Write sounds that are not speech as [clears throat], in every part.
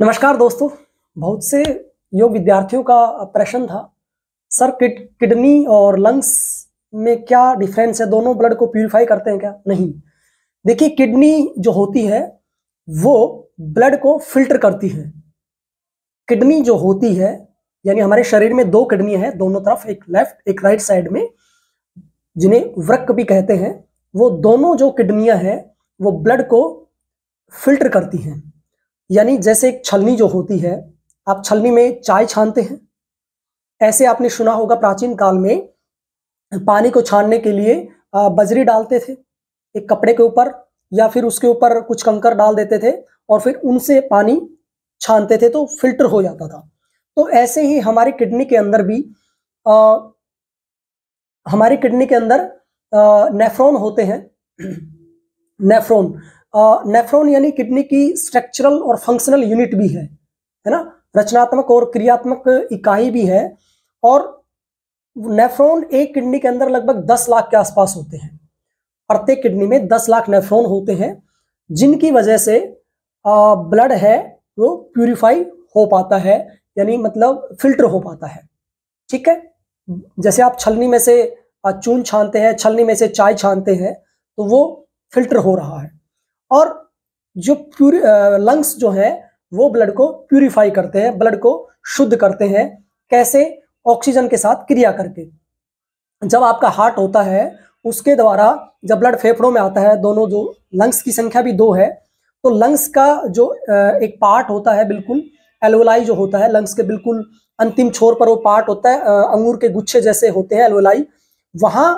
नमस्कार दोस्तों बहुत से योग विद्यार्थियों का प्रश्न था सर किड किडनी और लंग्स में क्या डिफरेंस है दोनों ब्लड को प्यूरिफाई करते हैं क्या नहीं देखिए किडनी जो होती है वो ब्लड को फिल्टर करती है किडनी जो होती है यानी हमारे शरीर में दो किडनी है दोनों तरफ एक लेफ्ट एक राइट साइड में जिन्हें वृक भी कहते हैं वो दोनों जो किडनियां हैं वो ब्लड को फिल्टर करती हैं यानी जैसे एक छलनी जो होती है आप छलनी में चाय छानते हैं ऐसे आपने सुना होगा प्राचीन काल में पानी को छानने के लिए बजरी डालते थे एक कपड़े के ऊपर या फिर उसके ऊपर कुछ कंकर डाल देते थे और फिर उनसे पानी छानते थे तो फिल्टर हो जाता था तो ऐसे ही हमारी किडनी के अंदर भी आ, हमारी किडनी के अंदर नेफ्रॉन होते हैं [clears throat] नेफ्रॉन नेफ्रॉन यानी किडनी की स्ट्रक्चरल और फंक्शनल यूनिट भी है है ना रचनात्मक और क्रियात्मक इकाई भी है और नेफ्रॉन एक किडनी के अंदर लगभग दस लाख के आसपास होते हैं प्रत्येक किडनी में दस लाख नेफ्रॉन होते हैं जिनकी वजह से ब्लड है वो प्यूरिफाई हो पाता है यानी मतलब फिल्टर हो पाता है ठीक है जैसे आप छलनी में से चून छानते हैं छलनी में से चाय छानते हैं तो वो फिल्टर हो रहा है और जो प्यूरी लंग्स जो है वो ब्लड को प्यूरिफाई करते हैं ब्लड को शुद्ध करते हैं कैसे ऑक्सीजन के साथ क्रिया करके जब आपका हार्ट होता है उसके द्वारा जब ब्लड फेफड़ों में आता है दोनों जो लंग्स की संख्या भी दो है तो लंग्स का जो एक पार्ट होता है बिल्कुल एलवलाई जो होता है लंग्स के बिल्कुल अंतिम छोर पर वो पार्ट होता है अंगूर के गुच्छे जैसे होते हैं एलोलाई वहाँ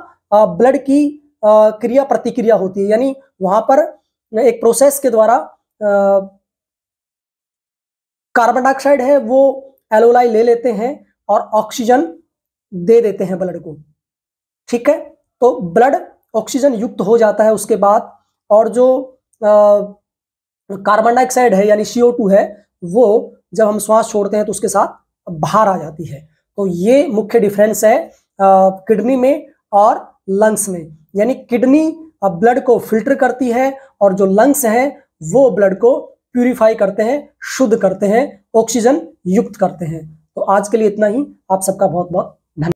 ब्लड की क्रिया प्रतिक्रिया होती है यानी वहाँ पर एक प्रोसेस के द्वारा कार्बन डाइऑक्साइड है वो एलोलाई ले लेते हैं और ऑक्सीजन दे देते हैं ब्लड को ठीक है तो ब्लड ऑक्सीजन युक्त हो जाता है उसके बाद और जो कार्बन डाइऑक्साइड है यानी टू है वो जब हम श्वास छोड़ते हैं तो उसके साथ बाहर आ जाती है तो ये मुख्य डिफरेंस है किडनी में और लंग्स में यानी किडनी अब ब्लड को फिल्टर करती है और जो लंग्स हैं वो ब्लड को प्यूरिफाई करते हैं शुद्ध करते हैं ऑक्सीजन युक्त करते हैं तो आज के लिए इतना ही आप सबका बहुत बहुत